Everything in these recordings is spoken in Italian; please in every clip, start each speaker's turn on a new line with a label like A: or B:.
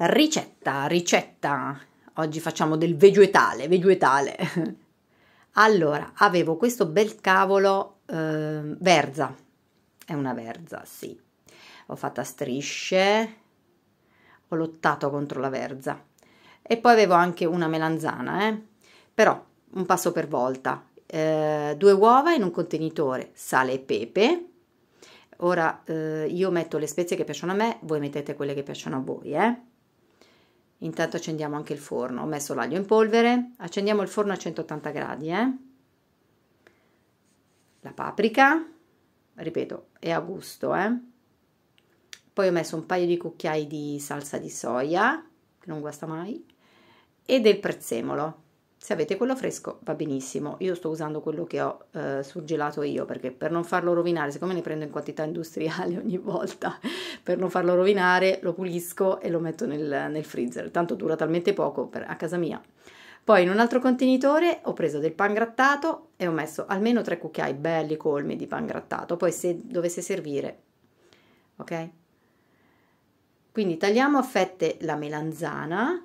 A: Ricetta, ricetta. Oggi facciamo del vegetale, vegetale. Allora, avevo questo bel cavolo eh, verza. È una verza, sì. Ho fatto a strisce, ho lottato contro la verza. E poi avevo anche una melanzana, eh. Però un passo per volta. Eh, due uova in un contenitore, sale e pepe. Ora eh, io metto le spezie che piacciono a me, voi mettete quelle che piacciono a voi, eh. Intanto accendiamo anche il forno. Ho messo l'aglio in polvere. Accendiamo il forno a 180 gradi. Eh? La paprika, ripeto, è a gusto. Eh? Poi ho messo un paio di cucchiai di salsa di soia, che non guasta mai, e del prezzemolo se avete quello fresco va benissimo, io sto usando quello che ho eh, surgelato io perché per non farlo rovinare, siccome ne prendo in quantità industriale ogni volta, per non farlo rovinare lo pulisco e lo metto nel, nel freezer, tanto dura talmente poco per, a casa mia. Poi in un altro contenitore ho preso del pan grattato e ho messo almeno tre cucchiai belli colmi di pan grattato, poi se dovesse servire, ok? Quindi tagliamo a fette la melanzana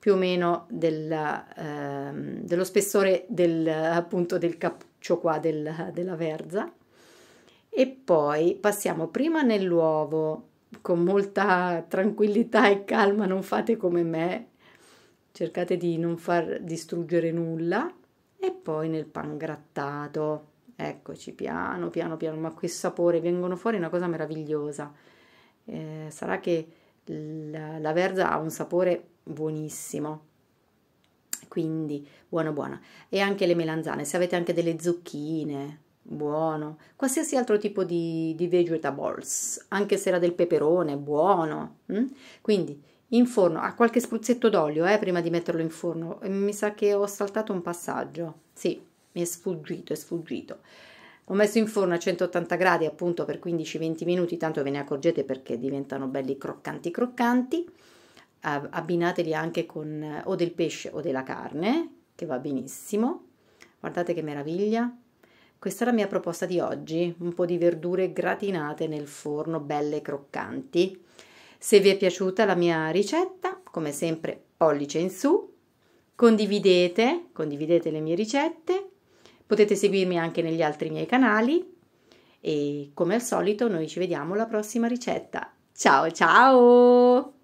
A: più o meno della, ehm, dello spessore del, appunto del cappuccio qua del, della verza e poi passiamo prima nell'uovo con molta tranquillità e calma non fate come me cercate di non far distruggere nulla e poi nel pan grattato eccoci piano piano piano ma che sapore vengono fuori una cosa meravigliosa eh, sarà che la, la verza ha un sapore buonissimo quindi buono buono e anche le melanzane se avete anche delle zucchine buono qualsiasi altro tipo di, di vegetables anche se era del peperone buono mm? quindi in forno a qualche spruzzetto d'olio eh, prima di metterlo in forno mi sa che ho saltato un passaggio sì mi è sfuggito è sfuggito ho messo in forno a 180 gradi appunto per 15-20 minuti tanto ve ne accorgete perché diventano belli croccanti croccanti abbinateli anche con o del pesce o della carne, che va benissimo. Guardate che meraviglia. Questa è la mia proposta di oggi, un po' di verdure gratinate nel forno, belle croccanti. Se vi è piaciuta la mia ricetta, come sempre pollice in su, condividete, condividete le mie ricette, potete seguirmi anche negli altri miei canali e come al solito noi ci vediamo alla prossima ricetta. Ciao ciao!